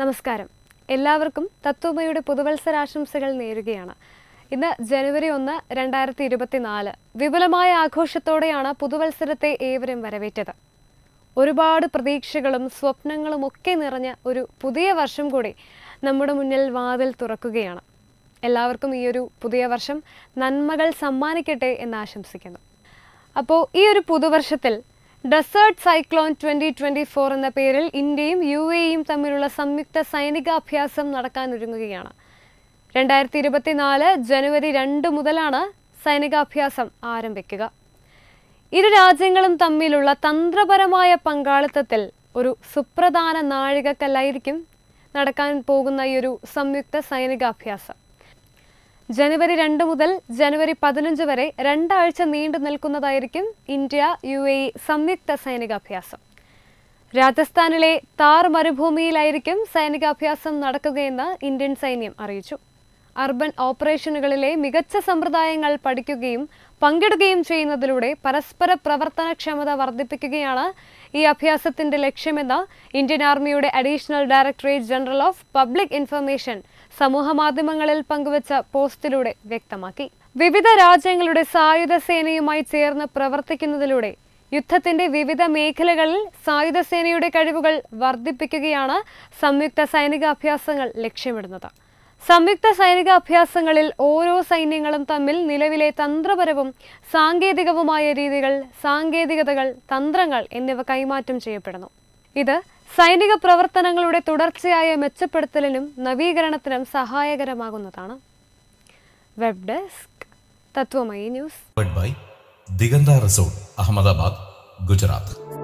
നമസ്കാരം എല്ലാവർക്കും തത്വമയുടെ പുതുവത്സരാശംസകൾ നേരുകയാണ് ഇന്ന് ജനുവരി ഒന്ന് രണ്ടായിരത്തി ഇരുപത്തിനാല് വിപുലമായ ആഘോഷത്തോടെയാണ് പുതുവത്സരത്തെ ഏവരും വരവേറ്റത് ഒരുപാട് പ്രതീക്ഷകളും സ്വപ്നങ്ങളും ഒക്കെ നിറഞ്ഞ ഒരു പുതിയ വർഷം കൂടി നമ്മുടെ മുന്നിൽ വാതിൽ തുറക്കുകയാണ് എല്ലാവർക്കും ഈ ഒരു പുതിയ വർഷം നന്മകൾ സമ്മാനിക്കട്ടെ എന്ന് ആശംസിക്കുന്നു അപ്പോൾ ഈ ഒരു പുതുവർഷത്തിൽ desert cyclone twenty twenty four എന്ന പേരിൽ ഇന്ത്യയും യു എയും തമ്മിലുള്ള സംയുക്ത സൈനികാഭ്യാസം നടക്കാനൊരുങ്ങുകയാണ് രണ്ടായിരത്തി ഇരുപത്തിനാല് ജനുവരി രണ്ട് മുതലാണ് സൈനികാഭ്യാസം ആരംഭിക്കുക ഇരു രാജ്യങ്ങളും തമ്മിലുള്ള തന്ത്രപരമായ പങ്കാളിത്തത്തിൽ ഒരു സുപ്രധാന നാഴികക്കല്ലായിരിക്കും നടക്കാൻ പോകുന്ന ഈ ഒരു സംയുക്ത സൈനികാഭ്യാസം ജനുവരി രണ്ട് മുതൽ ജനുവരി പതിനഞ്ച് വരെ രണ്ടാഴ്ച നീണ്ടു നിൽക്കുന്നതായിരിക്കും ഇന്ത്യ യു എ സംയുക്ത സൈനികാഭ്യാസം രാജസ്ഥാനിലെ താർ മരുഭൂമിയിലായിരിക്കും സൈനികാഭ്യാസം നടക്കുകയെന്ന് ഇന്ത്യൻ സൈന്യം അറിയിച്ചു അർബൻ ഓപ്പറേഷനുകളിലെ മികച്ച സമ്പ്രദായങ്ങൾ പഠിക്കുകയും പങ്കിടുകയും ചെയ്യുന്നതിലൂടെ പരസ്പര പ്രവർത്തനക്ഷമത വർദ്ധിപ്പിക്കുകയാണ് ഈ അഭ്യാസത്തിന്റെ ലക്ഷ്യമെന്ന് ഇന്ത്യൻ ആർമിയുടെ additional directorate general of public information സമൂഹമാധ്യമങ്ങളിൽ പങ്കുവച്ച പോസ്റ്റിലൂടെ വ്യക്തമാക്കി വിവിധ രാജ്യങ്ങളുടെ സായുധ സേനയുമായി ചേർന്ന് പ്രവർത്തിക്കുന്നതിലൂടെ യുദ്ധത്തിന്റെ വിവിധ മേഖലകളിൽ സായുധ സേനയുടെ കഴിവുകൾ വർദ്ധിപ്പിക്കുകയാണ് സംയുക്ത സൈനിക അഭ്യാസങ്ങൾ ലക്ഷ്യമിടുന്നത് സംയുക്ത സൈനിക അഭ്യാസങ്ങളിൽ ഓരോ സൈന്യങ്ങളും തമ്മിൽ നിലവിലെ തന്ത്രപരവും സാങ്കേതികവുമായ രീതികൾ സാങ്കേതികതകൾ തന്ത്രങ്ങൾ എന്നിവ കൈമാറ്റം ചെയ്യപ്പെടുന്നു ഇത് സൈനിക പ്രവർത്തനങ്ങളുടെ തുടർച്ചയായ മെച്ചപ്പെടുത്തലിനും നവീകരണത്തിനും സഹായകരമാകുന്നതാണ് വെബ് ഡെസ്ക് തത്വമയി ന്യൂസ് ദിഗന്ത റിസോർട്ട് അഹമ്മദാബാദ് ഗുജറാത്ത്